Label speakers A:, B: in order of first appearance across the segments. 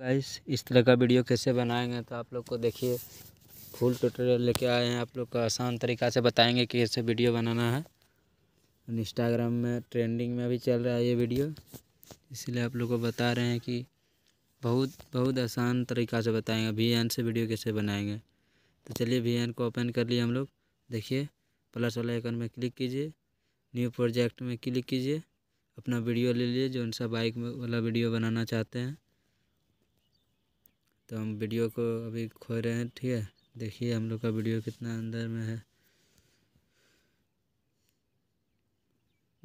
A: guys इस तरह का वीडियो कैसे बनाएंगे तो आप लोग को देखिए फुल ट्यूटोरियल लेके आए हैं आप लोग को आसान तरीक़ा से बताएंगे कि कैसे वीडियो बनाना है इंस्टाग्राम में ट्रेंडिंग में भी चल रहा है ये वीडियो इसलिए आप लोग को बता रहे हैं कि बहुत बहुत आसान तरीक़ा से बताएंगे वी एन से वीडियो कैसे बनाएंगे तो चलिए वी एन को ओपन कर लिए हम लोग देखिए प्लस वाला आइकन में क्लिक कीजिए न्यू प्रोजेक्ट में क्लिक कीजिए अपना वीडियो ले लिए जो सब बाइक वाला वीडियो बनाना चाहते हैं तो हम वीडियो को अभी खो रहे हैं ठीक है देखिए हम लोग का वीडियो कितना अंदर में है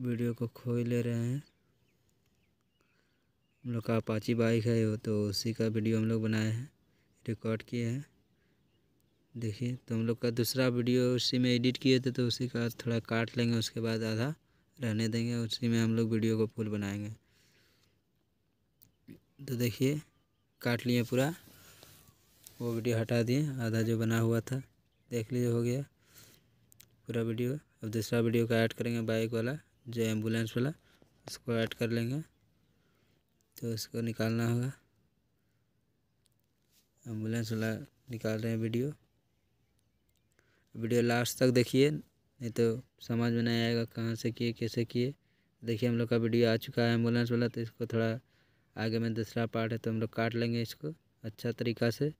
A: वीडियो को खो ही ले रहे हैं हम लोग का अपाची बाइक है वो तो उसी का वीडियो हम लोग बनाए हैं रिकॉर्ड किए हैं देखिए तो हम लोग का दूसरा वीडियो उसी में एडिट किए थे तो उसी का थोड़ा काट लेंगे उसके बाद आधा रहने देंगे उसी में हम लोग वीडियो को फुल बनाएंगे तो देखिए काट लिए पूरा वो वीडियो हटा दिए आधा जो बना हुआ था देख लीजिए हो गया पूरा वीडियो अब दूसरा वीडियो का ऐड करेंगे बाइक वाला जो एम्बुलेंस वाला उसको ऐड कर लेंगे तो उसको निकालना होगा एम्बुलेंस वाला निकाल रहे हैं वीडियो वीडियो लास्ट तक देखिए नहीं तो समझ में नहीं आएगा कहाँ से किए कैसे किए देखिए हम लोग का वीडियो आ चुका है एम्बुलेंस वाला तो इसको थोड़ा आगे में दूसरा पार्ट है तो हम लोग काट लेंगे इसको अच्छा तरीका से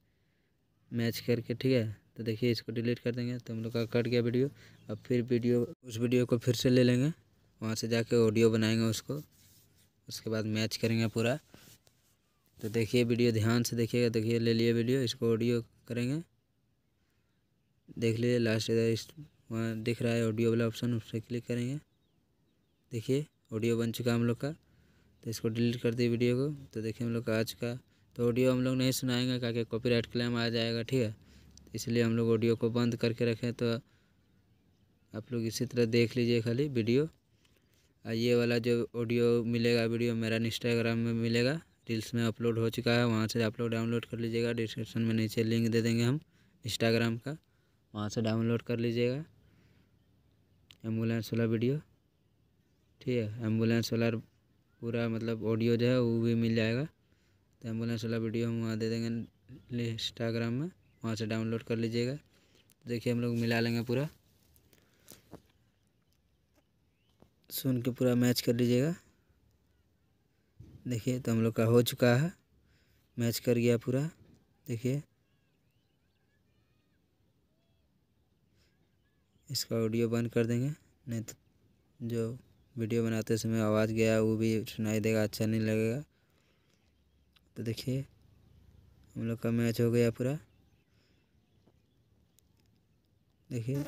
A: मैच करके ठीक है तो देखिए इसको डिलीट कर देंगे तो हम लोग का कट गया वीडियो अब फिर वीडियो उस वीडियो को फिर से ले लेंगे वहाँ से जाके ऑडियो बनाएंगे उसको उसके बाद मैच करेंगे पूरा तो देखिए वीडियो ध्यान से देखिएगा देखिए ले लिए वीडियो इसको ऑडियो करेंगे देख लीजिए लास्ट इधर इस वहाँ दिख रहा है ऑडियो वाला ऑप्शन उस पर क्लिक करेंगे देखिए ऑडियो बन चुका हम लोग का तो इसको डिलीट कर दिए वीडियो को तो देखिए हम लोग का आज का तो ऑडियो हम लोग नहीं सुनाएंगे क्या कॉपीराइट क्लेम आ जाएगा ठीक है इसलिए हम लोग ऑडियो को बंद करके रखें तो आप लोग इसी तरह देख लीजिए खाली वीडियो और ये वाला जो ऑडियो मिलेगा वीडियो मेरा इंस्टाग्राम में मिलेगा रील्स में अपलोड हो चुका है वहाँ से आप लोग डाउनलोड कर लीजिएगा डिस्क्रिप्शन में नीचे लिंक दे देंगे हम इंस्टाग्राम का वहाँ से डाउनलोड कर लीजिएगा एम्बुलेंस वाला वीडियो ठीक है एम्बुलेंस वाला पूरा मतलब ऑडियो जो है वो भी मिल जाएगा तो एम्बुलेंस वाला वीडियो हम वहाँ दे देंगे इंस्टाग्राम में वहाँ से डाउनलोड कर लीजिएगा देखिए हम लोग मिला लेंगे पूरा सुन के पूरा मैच कर लीजिएगा देखिए तो हम लोग का हो चुका है मैच कर गया पूरा देखिए इसका ऑडियो बंद कर देंगे नहीं तो जो वीडियो बनाते समय आवाज़ गया वो भी सुनाई देगा अच्छा नहीं लगेगा तो देखिए हम लोग का मैच हो गया पूरा देखिए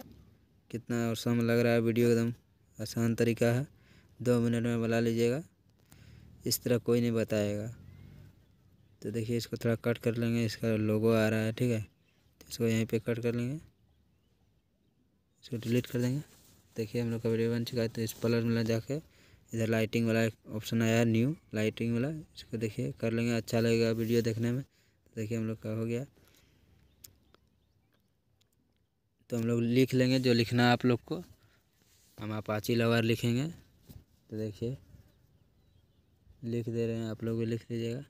A: कितना और समय लग रहा है वीडियो एकदम आसान तरीका है दो मिनट में बना लीजिएगा इस तरह कोई नहीं बताएगा तो देखिए इसको थोड़ा कट कर लेंगे इसका लोगो आ रहा है ठीक है तो इसको यहीं पे कट कर लेंगे इसको डिलीट कर देंगे देखिए हम लोग का वीडियो बन चुका है तो इस पलर में जाके इधर लाइटिंग वाला ऑप्शन आया है न्यू लाइटिंग वाला इसको देखिए कर लेंगे अच्छा लगेगा वीडियो देखने में तो देखिए हम लोग का हो गया तो हम लोग लिख लेंगे जो लिखना है आप लोग को हम अपाची लवर लिखेंगे तो देखिए लिख दे रहे हैं आप लोग भी लिख दीजिएगा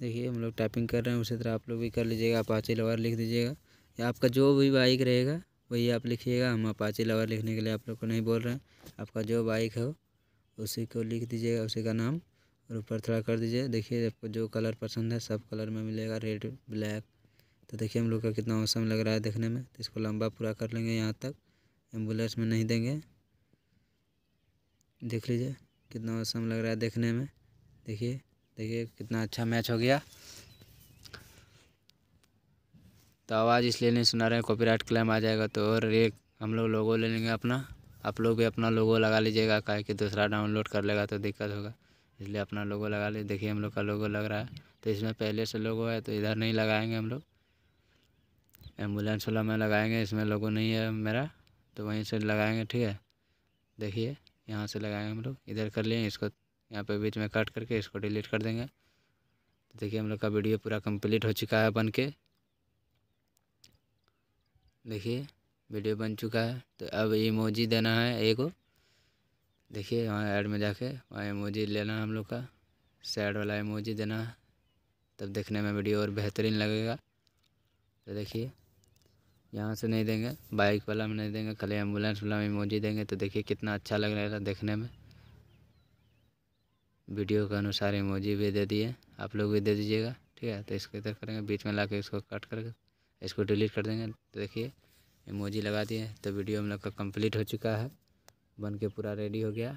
A: देखिए हम लोग टाइपिंग कर रहे हैं उसी तरह आप लोग भी कर लीजिएगा अपाची लवर लिख दीजिएगा या आपका जो भी बाइक रहेगा वही आप लिखिएगा हम अपाची लवर लिखने के लिए आप लोग को नहीं बोल रहे हैं आपका जो बाइक है उसी को लिख दीजिएगा उसी का नाम और ऊपर थोड़ा कर दीजिए देखिए आपको जो कलर पसंद है सब कलर में मिलेगा रेड ब्लैक तो देखिए हम लोग का कितना मौसम लग रहा है देखने में तो इसको लंबा पूरा कर लेंगे यहाँ तक एम्बुलेंस में नहीं देंगे देख लीजिए कितना मौसम लग रहा है देखने में देखिए देखिए कितना अच्छा मैच हो गया तो आवाज़ इसलिए नहीं सुना रहे हैं कॉपीराइट क्लेम आ जाएगा तो और एक हम लोग लोगो ले लेंगे अपना आप लोग भी अपना लोगो लगा लीजिएगा कहे कि दूसरा डाउनलोड कर लेगा तो दिक्कत होगा इसलिए अपना लोगो लगा लीजिए देखिए हम लोग का लोगो लग रहा है तो इसमें पहले से लोगो है तो इधर नहीं लगाएंगे हम लोग एम्बुलेंस वाला में लगाएंगे इसमें लोगो नहीं है मेरा तो वहीं से लगाएंगे ठीक है देखिए यहाँ से लगाएंगे हम लोग इधर कर लिए इसको यहाँ पे बीच में काट करके इसको डिलीट कर देंगे तो देखिए हम लोग का वीडियो पूरा कंप्लीट हो चुका है बन के देखिए वीडियो बन चुका है तो अब इमोजी देना है एगो देखिए वहाँ ऐड में जाके वहाँ इमोजी लेना है हम लोग का सैड वाला इमोजी देना है तब देखने में वीडियो और बेहतरीन लगेगा तो देखिए यहाँ से नहीं देंगे बाइक वाला में नहीं देंगे खाली एम्बुलेंस वाला में इमोजी देंगे तो देखिए कितना अच्छा लग रहा है देखने में वीडियो के अनुसार इमोजी भी दे दिए आप लोग भी दे दीजिएगा ठीक है तो इसको इधर करेंगे बीच में ला के इसको कट करके इसको डिलीट कर देंगे तो देखिए इमोजी लगा दिए तो वीडियो हम लोग का कंप्लीट हो चुका है बन के पूरा रेडी हो गया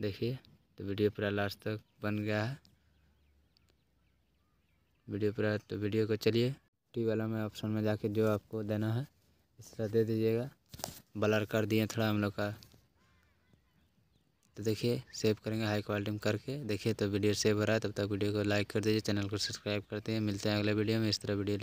A: देखिए तो वीडियो पूरा लास्ट तक बन गया है वीडियो पूरा तो वीडियो को चलिए टी वाला में ऑप्शन में जाके जो आपको देना है इस तरह दे दीजिएगा ब्लर कर दिए थोड़ा हम लोग का तो देखिए सेव करेंगे हाई क्वालिटी में करके देखिए तो वीडियो सेव हो रहा है तब तक वीडियो को लाइक कर दीजिए चैनल को सब्सक्राइब करते हैं मिलते हैं अगले वीडियो में इस तरह वीडियो